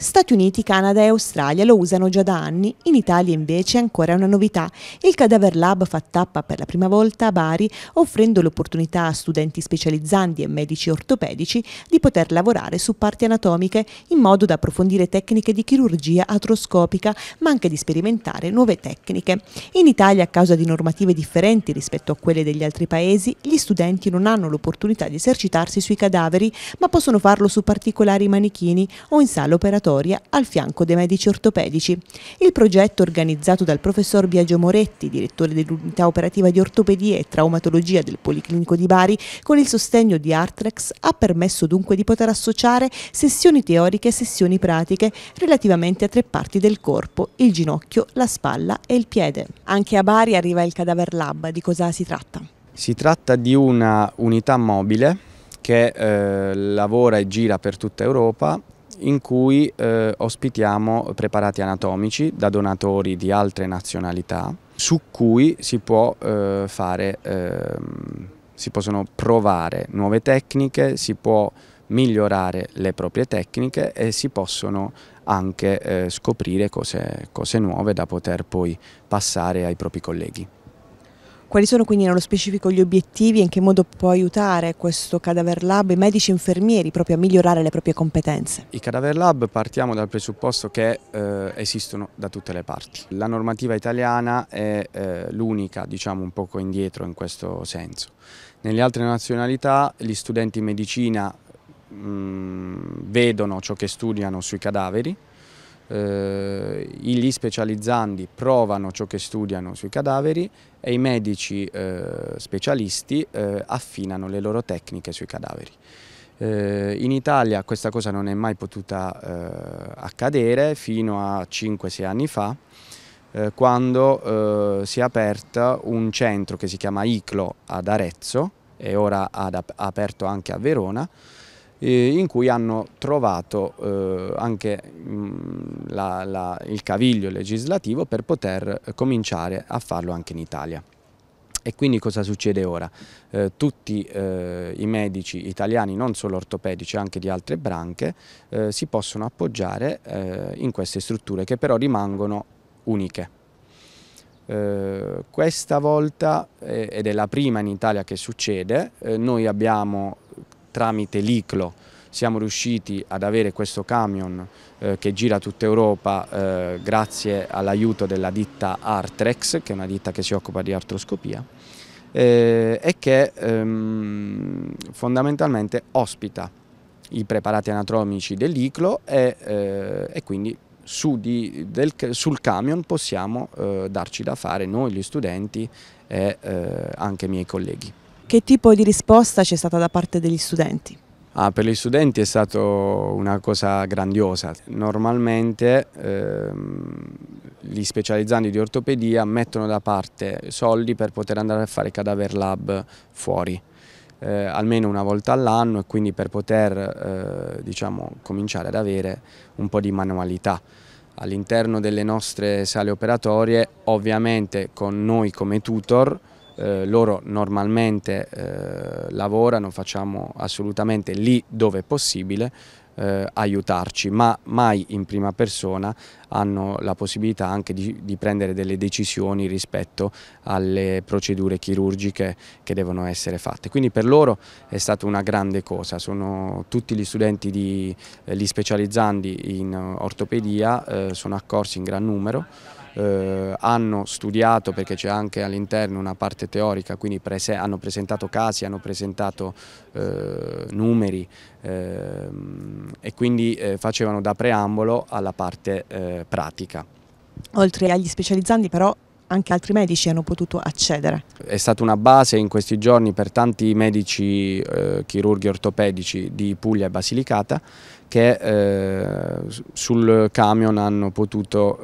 Stati Uniti, Canada e Australia lo usano già da anni, in Italia invece è ancora una novità. Il Cadaver Lab fa tappa per la prima volta a Bari, offrendo l'opportunità a studenti specializzanti e medici ortopedici di poter lavorare su parti anatomiche in modo da approfondire tecniche di chirurgia atroscopica, ma anche di sperimentare nuove tecniche. In Italia, a causa di normative differenti rispetto a quelle degli altri paesi, gli studenti non hanno l'opportunità di esercitarsi sui cadaveri, ma possono farlo su particolari manichini o in sala operatoria ambulatoria al fianco dei medici ortopedici. Il progetto organizzato dal professor Biagio Moretti, direttore dell'unità operativa di ortopedia e traumatologia del Policlinico di Bari, con il sostegno di Artrex ha permesso dunque di poter associare sessioni teoriche e sessioni pratiche relativamente a tre parti del corpo, il ginocchio, la spalla e il piede. Anche a Bari arriva il Cadaver Lab, di cosa si tratta? Si tratta di una unità mobile che eh, lavora e gira per tutta Europa in cui eh, ospitiamo preparati anatomici da donatori di altre nazionalità su cui si, può, eh, fare, eh, si possono provare nuove tecniche, si può migliorare le proprie tecniche e si possono anche eh, scoprire cose, cose nuove da poter poi passare ai propri colleghi. Quali sono quindi nello specifico gli obiettivi e in che modo può aiutare questo Cadaver Lab i medici e infermieri proprio a migliorare le proprie competenze? I Cadaver Lab partiamo dal presupposto che eh, esistono da tutte le parti. La normativa italiana è eh, l'unica, diciamo, un poco indietro in questo senso. Nelle altre nazionalità gli studenti in medicina mh, mm, vedono ciò che studiano sui cadaveri eh, gli specializzandi provano ciò che studiano sui cadaveri e i medici eh, specialisti eh, affinano le loro tecniche sui cadaveri. Eh, in Italia questa cosa non è mai potuta eh, accadere fino a 5-6 anni fa, eh, quando si è aperto un centro che si chiama ICLO ad Arezzo e ora ha aperto anche a Verona, in cui hanno trovato eh, anche mh, mm, la, la, il caviglio legislativo per poter cominciare a farlo anche in Italia. E quindi cosa succede ora? Eh, tutti eh, i medici italiani, non solo ortopedici, anche di altre branche, eh, si possono appoggiare eh, in queste strutture che però rimangono uniche. Eh, questa volta, ed è la prima in Italia che succede, noi abbiamo tramite l'ICLO siamo riusciti ad avere questo camion eh, che gira tutta Europa eh, grazie all'aiuto della ditta Artrex, che è una ditta che si occupa di artroscopia eh, e che ehm, fondamentalmente ospita i preparati anatomici dell'ICLO e, eh, e quindi su di, del, sul camion possiamo eh, darci da fare noi gli studenti e eh, anche i miei colleghi. Che tipo di risposta c'è stata da parte degli studenti? Ah, per gli studenti è stata una cosa grandiosa. Normalmente ehm, gli specializzanti di ortopedia mettono da parte soldi per poter andare a fare cadaver lab fuori. Eh, almeno una volta all'anno e quindi per poter eh, diciamo, cominciare ad avere un po' di manualità. All'interno delle nostre sale operatorie ovviamente con noi come tutor eh, loro normalmente eh, lavorano, facciamo assolutamente lì dove è possibile eh, aiutarci, ma mai in prima persona hanno la possibilità anche di, di, prendere delle decisioni rispetto alle procedure chirurgiche che devono essere fatte. Quindi per loro è stata una grande cosa, sono tutti gli studenti, di, eh, gli specializzandi in ortopedia eh, sono accorsi in gran numero eh, hanno studiato perché c'è anche all'interno una parte teorica, quindi prese hanno presentato casi, hanno presentato eh, numeri ehm, e quindi eh, facevano da preambolo alla parte eh, pratica. Oltre agli specializzanti però anche altri medici hanno potuto accedere. È stata una base in questi giorni per tanti medici eh, chirurghi ortopedici di Puglia e Basilicata che eh, sul camion hanno potuto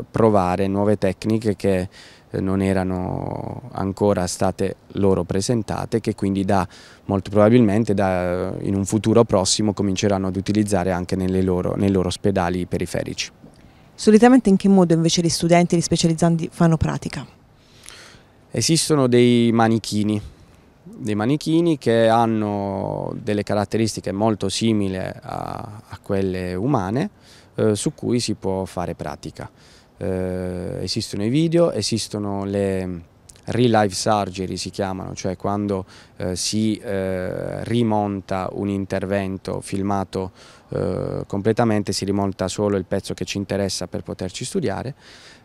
eh, provare nuove tecniche che eh, non erano ancora state loro presentate che quindi da, molto probabilmente da, in un futuro prossimo cominceranno ad utilizzare anche loro, nei loro ospedali periferici. Solitamente in che modo invece gli studenti e gli specializzanti fanno pratica? Esistono dei manichini, dei manichini che hanno delle caratteristiche molto simili a, a quelle umane eh, su cui si può fare pratica. Eh, esistono i video, esistono le real life surgery si chiamano, cioè quando eh, si eh, rimonta un intervento filmato eh, completamente, si rimonta solo il pezzo che ci interessa per poterci studiare.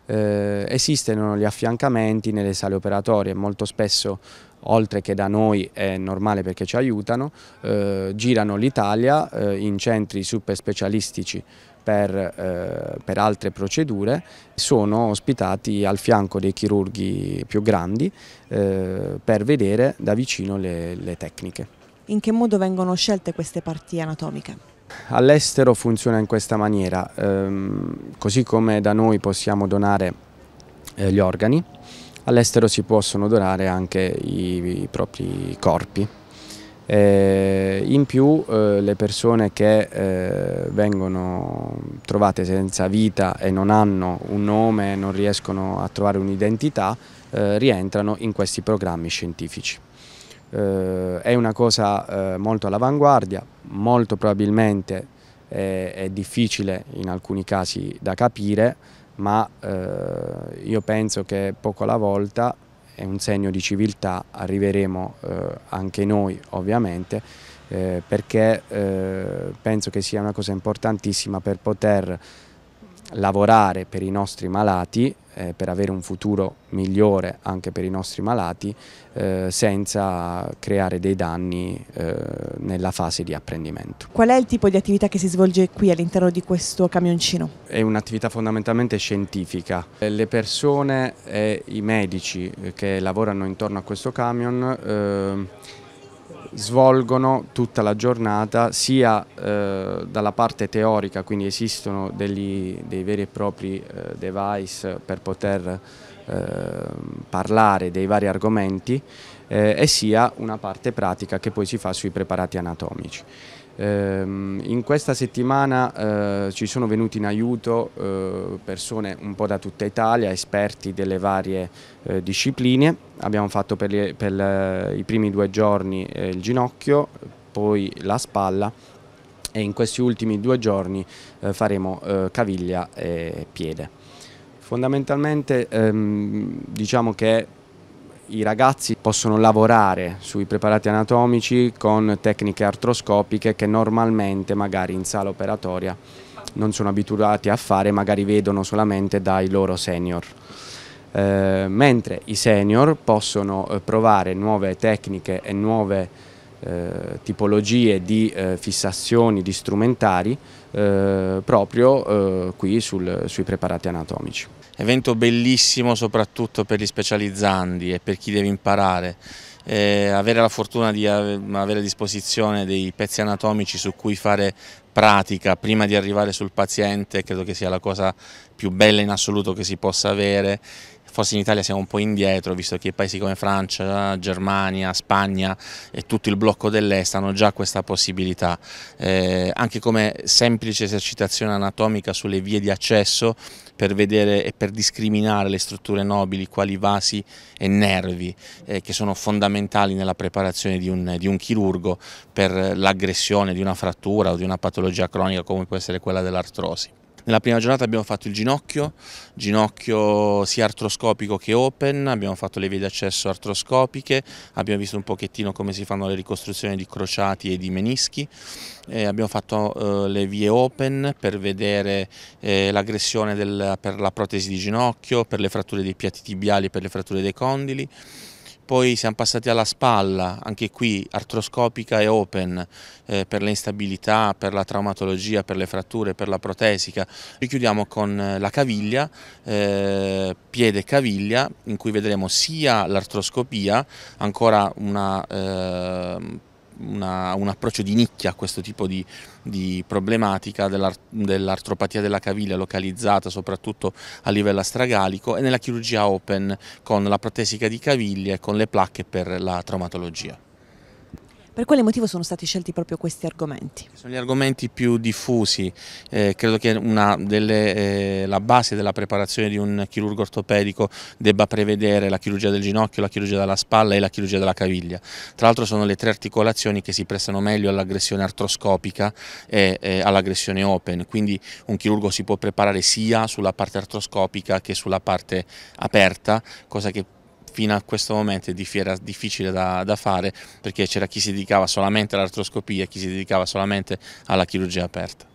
Eh, esistono gli affiancamenti nelle sale operatorie, molto spesso oltre che da noi è normale perché ci aiutano, eh, girano l'Italia eh, in centri super specialistici per, eh, per, altre procedure sono ospitati al fianco dei chirurghi più grandi eh, per vedere da vicino le, le tecniche. In che modo vengono scelte queste parti anatomiche? All'estero funziona in questa maniera, ehm, così come da noi possiamo donare eh, gli organi, all'estero si possono donare anche i, i propri corpi. Eh, in più eh, le persone che eh, vengono trovate senza vita e non hanno un nome, non riescono a trovare un'identità, eh, rientrano in questi programmi scientifici. Eh, è una cosa eh, molto all'avanguardia, molto probabilmente è, è, difficile in alcuni casi da capire, ma io penso che poco alla volta è un segno di civiltà, arriveremo eh, anche noi ovviamente, eh, perché eh, penso che sia una cosa importantissima per poter lavorare per i nostri malati eh, per avere un futuro migliore anche per i nostri malati eh, senza creare dei danni eh, nella fase di apprendimento. Qual è il tipo di attività che si svolge qui all'interno di questo camioncino? È un'attività fondamentalmente scientifica. Eh, le persone e i medici eh, che lavorano intorno a questo camion ehm, svolgono tutta la giornata sia eh, dalla parte teorica, quindi esistono degli, dei veri e propri eh, device per poter eh, parlare dei vari argomenti eh, e sia una parte pratica che poi si fa sui preparati anatomici. Ehm, in questa settimana eh, ci sono venuti in aiuto eh, persone un po' da tutta Italia, esperti delle varie eh, discipline. Abbiamo fatto per, le, per i primi due giorni eh, il ginocchio, poi la spalla e in questi ultimi due giorni eh, faremo eh, caviglia e piede. Fondamentalmente ehm, diciamo che i ragazzi possono lavorare sui preparati anatomici con tecniche artroscopiche che normalmente magari in sala operatoria non sono abituati a fare, magari vedono solamente dai loro senior. Eh, mentre i senior possono eh, provare nuove tecniche e nuove eh, tipologie di eh, fissazioni, di strumentari eh, proprio qui sul, sui preparati anatomici. Evento bellissimo soprattutto per gli specializzandi e per chi deve imparare. Eh, avere la fortuna di avere a disposizione dei pezzi anatomici su cui fare pratica prima di arrivare sul paziente credo che sia la cosa più bella in assoluto che si possa avere forse in Italia siamo un po' indietro, visto che paesi come Francia, Germania, Spagna e tutto il blocco dell'Est hanno già questa possibilità. Eh, anche come semplice esercitazione anatomica sulle vie di accesso per vedere e per discriminare le strutture nobili, quali vasi e nervi, eh, che sono fondamentali nella preparazione di un, di un chirurgo per l'aggressione di una frattura o di una patologia cronica come può essere quella dell'artrosi. Nella prima giornata abbiamo fatto il ginocchio, ginocchio sia artroscopico che open, abbiamo fatto le vie d'accesso artroscopiche, abbiamo visto un pochettino come si fanno le ricostruzioni di crociati e di menischi, eh, abbiamo fatto eh, le vie open per vedere eh, l'aggressione per la protesi di ginocchio, per le fratture dei piatti tibiali e per le fratture dei condili poi siamo passati alla spalla, anche qui artroscopica e open eh, per le instabilità, per la traumatologia, per le fratture, per la protesica. Richiudiamo con eh, la caviglia, eh, piede caviglia, in cui vedremo sia l'artroscopia, ancora una eh, una, un approccio di nicchia a questo tipo di, di problematica dell'artropatia della caviglia localizzata soprattutto a livello astragalico e nella chirurgia open con la protesica di caviglie e con le placche per la traumatologia. Per quale motivo sono stati scelti proprio questi argomenti? Sono gli argomenti più diffusi, eh, credo che delle, eh, la base della preparazione di un chirurgo ortopedico debba prevedere la chirurgia del ginocchio, la chirurgia della spalla e la chirurgia della caviglia. Tra l'altro sono le tre articolazioni che si prestano meglio all'aggressione artroscopica e, e all'aggressione open, quindi un chirurgo si può preparare sia sulla parte artroscopica che sulla parte aperta, cosa che fino a questo momento era difficile da, da fare perché c'era chi si dedicava solamente all'artroscopia, chi si dedicava solamente alla chirurgia aperta.